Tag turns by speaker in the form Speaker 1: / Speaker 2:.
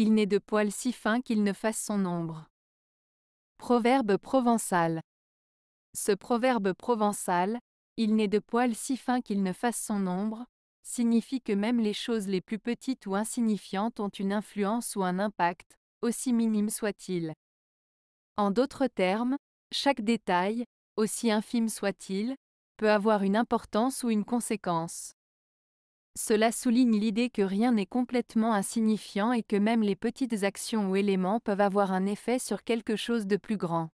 Speaker 1: il n'est de poil si fin qu'il ne fasse son ombre. Proverbe provençal. Ce proverbe provençal, il n'est de poil si fin qu'il ne fasse son ombre, signifie que même les choses les plus petites ou insignifiantes ont une influence ou un impact, aussi minime soit-il. En d'autres termes, chaque détail, aussi infime soit-il, peut avoir une importance ou une conséquence. Cela souligne l'idée que rien n'est complètement insignifiant et que même les petites actions ou éléments peuvent avoir un effet sur quelque chose de plus grand.